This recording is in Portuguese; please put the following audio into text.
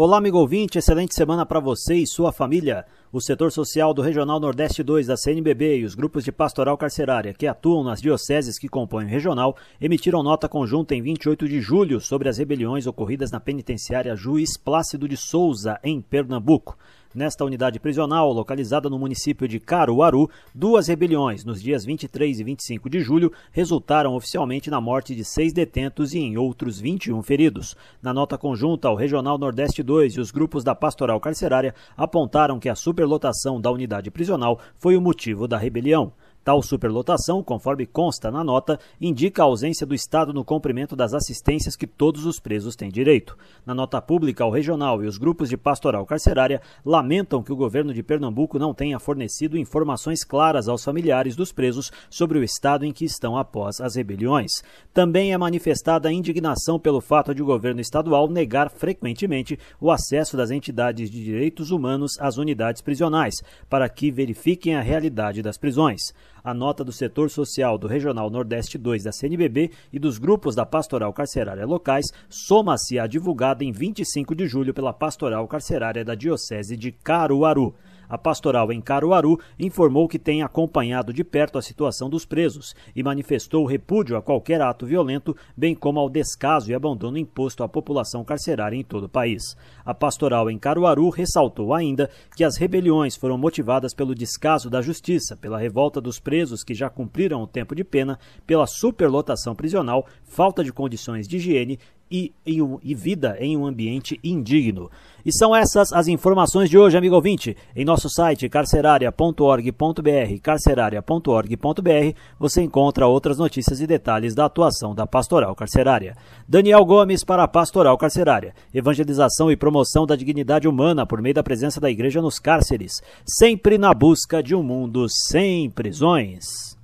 Olá, amigo ouvinte, excelente semana para você e sua família. O setor social do Regional Nordeste 2 da CNBB e os grupos de pastoral carcerária que atuam nas dioceses que compõem o regional emitiram nota conjunta em 28 de julho sobre as rebeliões ocorridas na penitenciária Juiz Plácido de Souza, em Pernambuco. Nesta unidade prisional, localizada no município de Caruaru, duas rebeliões nos dias 23 e 25 de julho resultaram oficialmente na morte de seis detentos e em outros 21 feridos. Na nota conjunta, o Regional Nordeste 2 e os grupos da Pastoral Carcerária apontaram que a superlotação da unidade prisional foi o motivo da rebelião. Tal superlotação, conforme consta na nota, indica a ausência do Estado no cumprimento das assistências que todos os presos têm direito. Na nota pública, o regional e os grupos de pastoral carcerária lamentam que o governo de Pernambuco não tenha fornecido informações claras aos familiares dos presos sobre o estado em que estão após as rebeliões. Também é manifestada a indignação pelo fato de o governo estadual negar frequentemente o acesso das entidades de direitos humanos às unidades prisionais, para que verifiquem a realidade das prisões a nota do setor social do Regional Nordeste 2 da CNBB e dos grupos da Pastoral Carcerária locais soma-se à divulgada em 25 de julho pela Pastoral Carcerária da Diocese de Caruaru. A pastoral em Caruaru informou que tem acompanhado de perto a situação dos presos e manifestou repúdio a qualquer ato violento, bem como ao descaso e abandono imposto à população carcerária em todo o país. A pastoral em Caruaru ressaltou ainda que as rebeliões foram motivadas pelo descaso da justiça, pela revolta dos presos que já cumpriram o tempo de pena, pela superlotação prisional, falta de condições de higiene e, e vida em um ambiente indigno. E são essas as informações de hoje, amigo ouvinte. Em nosso site carceraria.org.br, carceraria.org.br, você encontra outras notícias e detalhes da atuação da Pastoral Carcerária. Daniel Gomes para a Pastoral Carcerária. Evangelização e promoção da dignidade humana por meio da presença da igreja nos cárceres, sempre na busca de um mundo sem prisões.